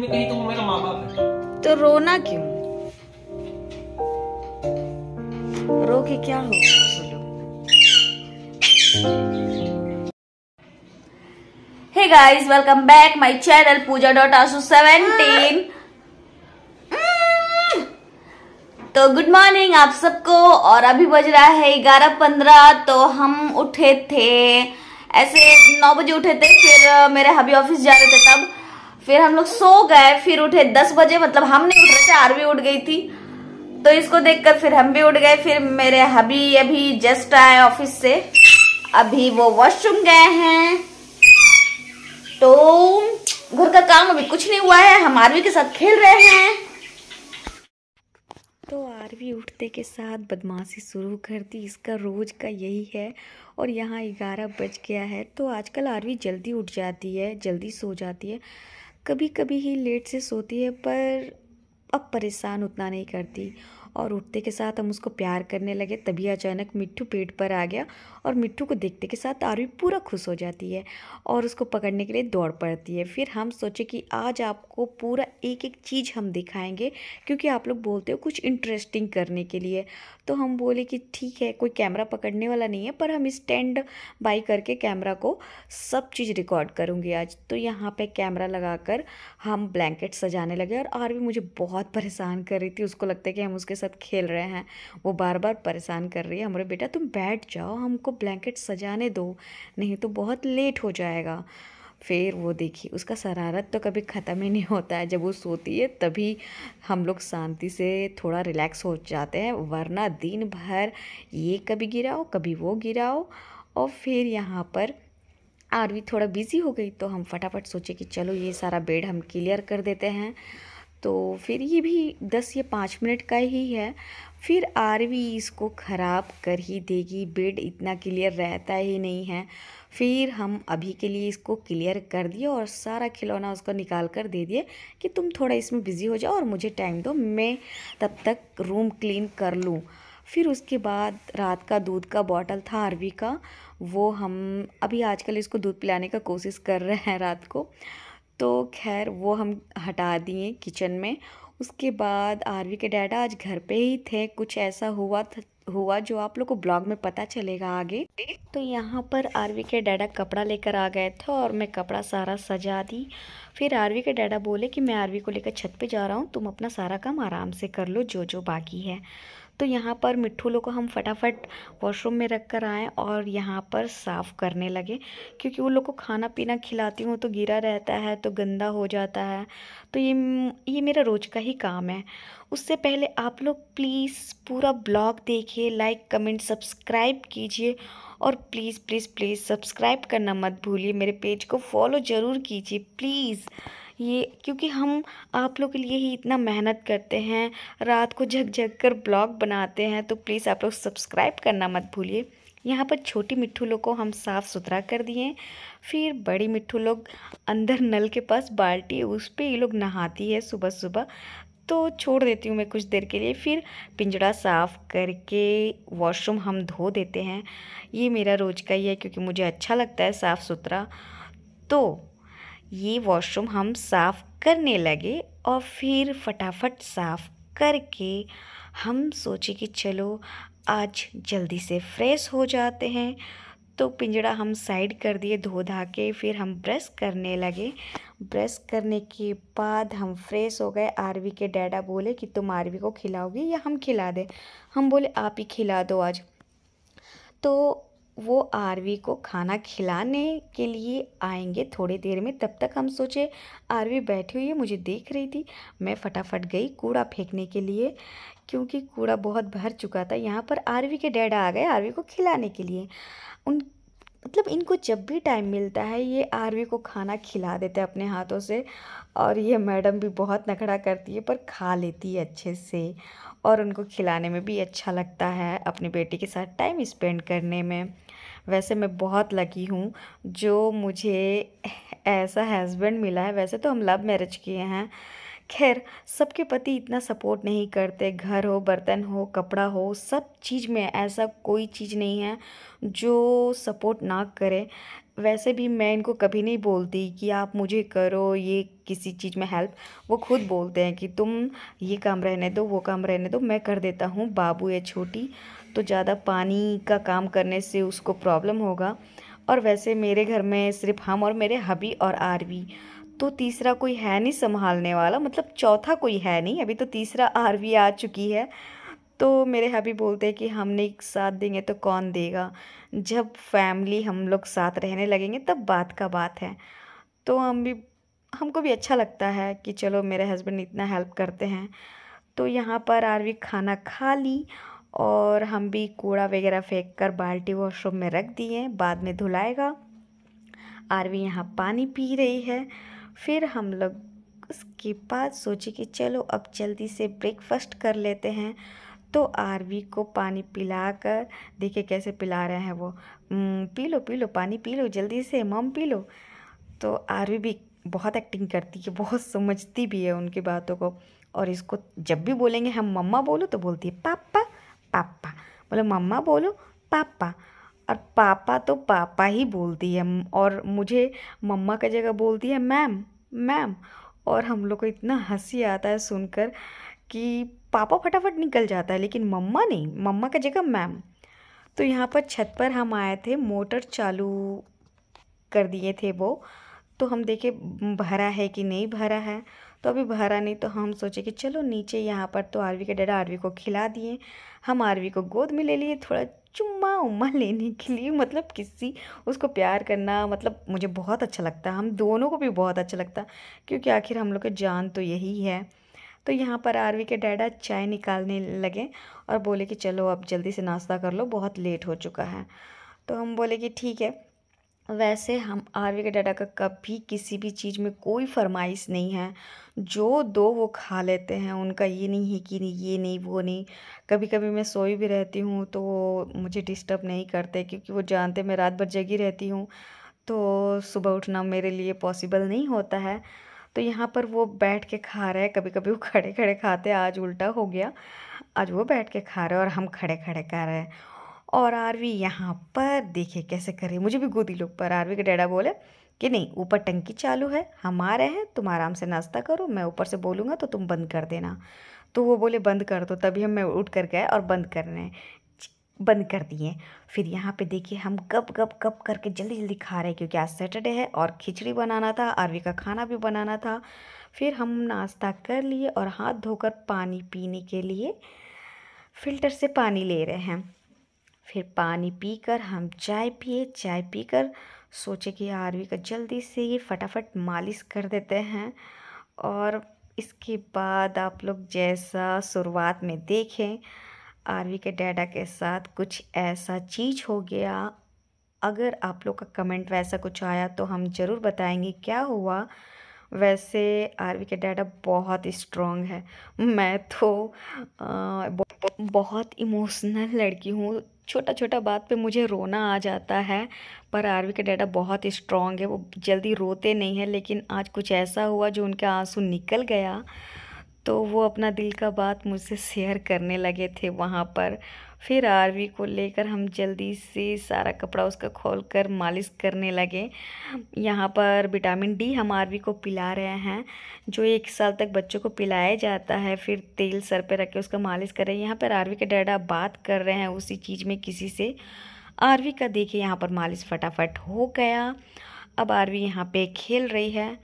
में कही तो वो मेरा माँ बाप है तो रोना क्यों रो के क्या हो hey guys welcome back my channel Pooja dot आसू सेवेंटीन तो गुड मॉर्निंग आप सबको और अभी बज रहा है ग्यारह पंद्रह तो हम उठे थे ऐसे नौ बजे उठे थे फिर मेरे हबी ऑफिस जा रहे थे तब फिर हम लोग सो गए फिर उठे दस बजे मतलब हम नहीं उठ रहे थे आरवी उठ गई थी तो इसको देखकर फिर हम भी उठ गए फिर मेरे हबी अभी जस्ट आए ऑफिस से अभी वो वॉशरूम गए हैं तो घर का काम अभी कुछ नहीं हुआ है हम आरवी के साथ खेल रहे हैं तो आरवी उठते के साथ बदमाशी शुरू कर दी इसका रोज़ का यही है और यहाँ ग्यारह बज गया है तो आजकल आरवी जल्दी उठ जाती है जल्दी सो जाती है कभी कभी ही लेट से सोती है पर अब परेशान उतना नहीं करती और उठते के साथ हम उसको प्यार करने लगे तभी अचानक मिट्टू पेट पर आ गया और मिट्टू को देखते के साथ आरवी पूरा खुश हो जाती है और उसको पकड़ने के लिए दौड़ पड़ती है फिर हम सोचे कि आज आपको पूरा एक एक चीज़ हम दिखाएंगे क्योंकि आप लोग बोलते हो कुछ इंटरेस्टिंग करने के लिए तो हम बोले कि ठीक है कोई कैमरा पकड़ने वाला नहीं है पर हम स्टैंड बाई करके कैमरा को सब चीज़ रिकॉर्ड करूँगी आज तो यहाँ पर कैमरा लगा हम ब्लैंकेट सजाने लगे और आरवी मुझे बहुत परेशान कर रही थी उसको लगता है कि हम उसके साथ खेल रहे हैं वो बार बार परेशान कर रही है हमारे बेटा तुम बैठ जाओ हमको ब्लैंकेट सजाने दो नहीं तो बहुत लेट हो जाएगा फिर वो देखिए उसका शरारत तो कभी ख़त्म ही नहीं होता है जब वो सोती है तभी हम लोग शांति से थोड़ा रिलैक्स हो जाते हैं वरना दिन भर ये कभी गिराओ कभी वो गिराओ और फिर यहाँ पर आरवी थोड़ा बिज़ी हो गई तो हम फटाफट सोचे कि चलो ये सारा बेड हम क्लियर कर देते हैं तो फिर ये भी दस या पाँच मिनट का ही है फिर आरवी इसको ख़राब कर ही देगी बेड इतना क्लियर रहता ही नहीं है फिर हम अभी के लिए इसको क्लियर कर दिए और सारा खिलौना उसको निकाल कर दे दिए कि तुम थोड़ा इसमें बिज़ी हो जाओ और मुझे टाइम दो मैं तब तक रूम क्लीन कर लूँ फिर उसके बाद रात का दूध का बॉटल था आरवी का वो हम अभी आजकल इसको दूध पिलाने का कोशिश कर रहे हैं रात को तो खैर वो हम हटा दिए किचन में उसके बाद आरवी के डैडा आज घर पे ही थे कुछ ऐसा हुआ था हुआ जो आप लोग को ब्लॉग में पता चलेगा आगे तो यहाँ पर आरवी के डैडा कपड़ा लेकर आ गए थे और मैं कपड़ा सारा सजा दी फिर आरवी के डैडा बोले कि मैं आरवी को लेकर छत पे जा रहा हूँ तुम अपना सारा काम आराम से कर लो जो जो बाकी है तो यहाँ पर मिट्ठूलों को हम फटाफट वॉशरूम में रख कर आएँ और यहाँ पर साफ़ करने लगे क्योंकि वो लोग को खाना पीना खिलाती हूँ तो गिरा रहता है तो गंदा हो जाता है तो ये ये मेरा रोज़ का ही काम है उससे पहले आप लोग प्लीज़ पूरा ब्लॉग देखिए लाइक कमेंट सब्सक्राइब कीजिए और प्लीज़ प्लीज़ प्लीज़ सब्सक्राइब करना मत भूलिए मेरे पेज को फॉलो ज़रूर कीजिए प्लीज़ ये क्योंकि हम आप लोग के लिए ही इतना मेहनत करते हैं रात को झक झक कर ब्लॉग बनाते हैं तो प्लीज़ आप लोग सब्सक्राइब करना मत भूलिए यहाँ पर छोटी मिट्ठू लोग को हम साफ़ सुथरा कर दिए फिर बड़ी मिट्ठू लोग अंदर नल के पास बाल्टी उस पर ये लोग नहाती है सुबह सुबह तो छोड़ देती हूँ मैं कुछ देर के लिए फिर पिंजड़ा साफ़ करके वॉशरूम हम धो देते हैं ये मेरा रोज़ का ही है क्योंकि मुझे अच्छा लगता है साफ़ सुथरा तो ये वॉशरूम हम साफ़ करने लगे और फिर फटाफट साफ़ करके हम सोचे कि चलो आज जल्दी से फ्रेश हो जाते हैं तो पिंजड़ा हम साइड कर दिए धो धा के फिर हम ब्रश करने लगे ब्रश करने के बाद हम फ्रेश हो गए आरवी के डैडा बोले कि तुम आरवी को खिलाओगी या हम खिला दें हम बोले आप ही खिला दो आज तो वो आरवी को खाना खिलाने के लिए आएंगे थोड़ी देर में तब तक हम सोचे आरवी बैठी हुई है मुझे देख रही थी मैं फटाफट गई कूड़ा फेंकने के लिए क्योंकि कूड़ा बहुत भर चुका था यहाँ पर आरवी के डैड आ गए आरवी को खिलाने के लिए उन मतलब इनको जब भी टाइम मिलता है ये आरवी को खाना खिला देते हैं अपने हाथों से और ये मैडम भी बहुत नखड़ा करती है पर खा लेती है अच्छे से और उनको खिलाने में भी अच्छा लगता है अपनी बेटी के साथ टाइम स्पेंड करने में वैसे मैं बहुत लकी हूँ जो मुझे ऐसा हस्बैंड मिला है वैसे तो हम लव मैरिज किए हैं खैर सबके पति इतना सपोर्ट नहीं करते घर हो बर्तन हो कपड़ा हो सब चीज़ में ऐसा कोई चीज़ नहीं है जो सपोर्ट ना करे वैसे भी मैं इनको कभी नहीं बोलती कि आप मुझे करो ये किसी चीज़ में हेल्प वो खुद बोलते हैं कि तुम ये काम रहने दो वो काम रहने दो मैं कर देता हूँ बाबू या छोटी तो ज़्यादा पानी का काम करने से उसको प्रॉब्लम होगा और वैसे मेरे घर में सिर्फ हम और मेरे हबी और आरवी तो तीसरा कोई है नहीं संभालने वाला मतलब चौथा कोई है नहीं अभी तो तीसरा आरवी आ चुकी है तो मेरे हबी बोलते हैं कि हम नहीं साथ देंगे तो कौन देगा जब फैमिली हम लोग साथ रहने लगेंगे तब बात का बात है तो हम भी हमको भी अच्छा लगता है कि चलो मेरे हस्बैंड इतना हेल्प करते हैं तो यहाँ पर आरवी खाना खा ली और हम भी कूड़ा वगैरह फेंक कर बाल्टी वॉशरूम में रख दिए बाद में धुलाएगा आरवी यहाँ पानी पी रही है फिर हम लोग उसके बाद सोचे कि चलो अब जल्दी से ब्रेकफास्ट कर लेते हैं तो आरवी को पानी पिलाकर देखिए कैसे पिला रहे हैं वो पी लो पी लो पानी पी लो जल्दी से मम पी लो तो आरवी भी बहुत एक्टिंग करती है बहुत समझती भी है उनकी बातों को और इसको जब भी बोलेंगे हम मम्मा बोलो तो बोलती है पापा पापा बोलो मम्मा बोलो पापा और पापा तो पापा ही बोलती है और मुझे मम्मा का जगह बोलती है मैम मैम और हम लोग को इतना हंसी आता है सुनकर कि पापा फटाफट निकल जाता है लेकिन मम्मा नहीं मम्मा का जगह मैम तो यहाँ पर छत पर हम आए थे मोटर चालू कर दिए थे वो तो हम देखे भरा है कि नहीं भरा है तो अभी भरा नहीं तो हम सोचे कि चलो नीचे यहाँ पर तो आरवी के डैडा आरवी को खिला दिए हम आरवी को गोद में ले लिए थोड़ा चुम्मा उम्मा लेने के लिए मतलब किसी उसको प्यार करना मतलब मुझे बहुत अच्छा लगता है हम दोनों को भी बहुत अच्छा लगता क्योंकि आखिर हम लोग की जान तो यही है तो यहाँ पर आरवी के डैडा चाय निकालने लगे और बोले कि चलो अब जल्दी से नाश्ता कर लो बहुत लेट हो चुका है तो हम बोले कि ठीक है वैसे हम आरवी के डैडा का कभी किसी भी चीज़ में कोई फरमाइश नहीं है जो दो वो खा लेते हैं उनका ये नहीं है कि नहीं ये नहीं वो नहीं कभी कभी मैं सोई भी रहती हूँ तो वो मुझे डिस्टर्ब नहीं करते क्योंकि वो जानते मैं रात भर जगी रहती हूँ तो सुबह उठना मेरे लिए पॉसिबल नहीं होता है तो यहाँ पर वो बैठ के खा रहे हैं कभी कभी वो खड़े खड़े खाते आज उल्टा हो गया आज वो बैठ के खा रहे हैं और हम खड़े खड़े खा रहे हैं और आरवी यहाँ पर देखे कैसे करे मुझे भी गोदी लोग पर आरवी के डैडा बोले कि नहीं ऊपर टंकी चालू है हम आ रहे हैं तुम आराम से नाश्ता करो मैं ऊपर से बोलूँगा तो तुम बंद कर देना तो वो बोले बंद कर दो तभी हम मैं उठ कर गए और बंद करने बंद कर दिए फिर यहाँ पे देखिए हम गप गप गप करके जल्दी जल्दी खा रहे हैं क्योंकि आज सैटरडे है और खिचड़ी बनाना था अरवी का खाना भी बनाना था फिर हम नाश्ता कर लिए और हाथ धोकर पानी पीने के लिए फ़िल्टर से पानी ले रहे हैं फिर पानी पीकर हम चाय पिए चाय पीकर सोचे कि आरवी का जल्दी से ये फटाफट मालिश कर देते हैं और इसके बाद आप लोग जैसा शुरुआत में देखें आरवी के डैडा के साथ कुछ ऐसा चीज हो गया अगर आप लोग का कमेंट वैसा कुछ आया तो हम ज़रूर बताएंगे क्या हुआ वैसे आरवी के डैडा बहुत स्ट्रॉन्ग है मैं तो आ, बहुत इमोशनल लड़की हूँ छोटा छोटा बात पे मुझे रोना आ जाता है पर आरवी का डैडा बहुत स्ट्रॉन्ग है वो जल्दी रोते नहीं है लेकिन आज कुछ ऐसा हुआ जो उनके आंसू निकल गया तो वो अपना दिल का बात मुझसे शेयर करने लगे थे वहाँ पर फिर आरवी को लेकर हम जल्दी से सारा कपड़ा उसका खोल कर मालिश करने लगे यहाँ पर विटामिन डी हम आरवी को पिला रहे हैं जो एक साल तक बच्चों को पिलाया जाता है फिर तेल सर पे रख के उसका मालिश कर रहे हैं यहाँ पर आरवी के डैडा बात कर रहे हैं उसी चीज़ में किसी से आरवी का देखिए यहाँ पर मालिश फटाफट हो गया अब आरवी यहाँ पर खेल रही है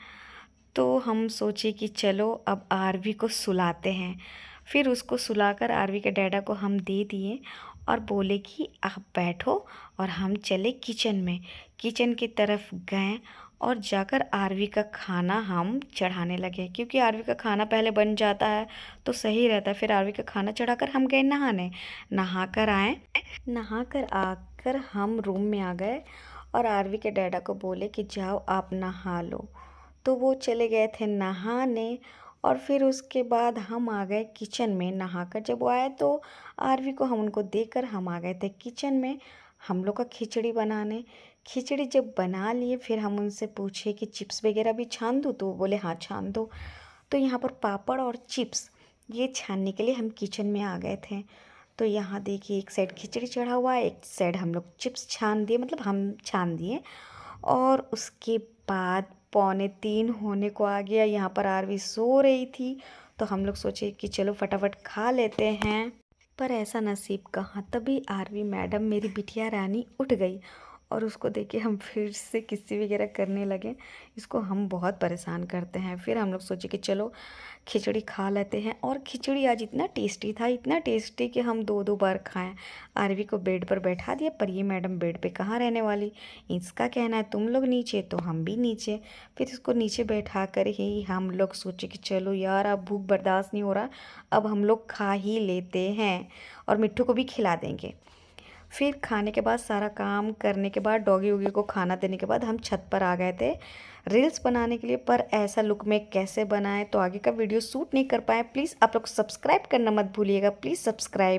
तो हम सोचे कि चलो अब आरवी को सुलाते हैं फिर उसको सुलाकर आरवी के डैडा को हम दे दिए और बोले कि आप बैठो और हम चले किचन में किचन की तरफ गए और जाकर आरवी का खाना हम चढ़ाने लगे क्योंकि आरवी का खाना पहले बन जाता है तो सही रहता है फिर आरवी का खाना चढ़ाकर हम गए नहाने नहा कर आए नहा कर आकर हम रूम में आ गए और आरवी के डैडा को बोले कि जाओ आप नहा लो तो वो चले गए थे नहाने और फिर उसके बाद हम आ गए किचन में नहाकर जब वो आए तो आरवी को हम उनको देकर हम आ गए थे किचन में हम लोग का खिचड़ी बनाने खिचड़ी जब बना लिए फिर हम उनसे पूछे कि चिप्स वगैरह भी छान दूँ तो वो बोले हाँ छान दो तो यहाँ पर पापड़ और चिप्स ये छानने के लिए हम किचन में आ गए थे तो यहाँ देखिए एक साइड खिचड़ी चढ़ा हुआ है एक साइड हम लोग चिप्स छान दिए मतलब हम छान दिए और उसके बाद पौने तीन होने को आ गया यहाँ पर आरवी सो रही थी तो हम लोग सोचे कि चलो फटाफट खा लेते हैं पर ऐसा नसीब कहाँ तभी आरवी मैडम मेरी बिटिया रानी उठ गई और उसको देखे हम फिर से किसी वगैरह करने लगे इसको हम बहुत परेशान करते हैं फिर हम लोग सोचे कि चलो खिचड़ी खा लेते हैं और खिचड़ी आज इतना टेस्टी था इतना टेस्टी कि हम दो दो बार खाएं आरवी को बेड पर बैठा दिया पर ये मैडम बेड पे कहाँ रहने वाली इसका कहना है तुम लोग नीचे तो हम भी नीचे फिर इसको नीचे बैठा कर ही हम लोग सोचे कि चलो यार अब भूख बर्दाश्त नहीं हो रहा अब हम लोग खा ही लेते हैं और मिट्टू को भी खिला देंगे फिर खाने के बाद सारा काम करने के बाद डॉगी उगी को खाना देने के बाद हम छत पर आ गए थे रील्स बनाने के लिए पर ऐसा लुक में कैसे बनाएं तो आगे का वीडियो शूट नहीं कर पाए प्लीज़ आप लोग सब्सक्राइब करना मत भूलिएगा प्लीज़ सब्सक्राइब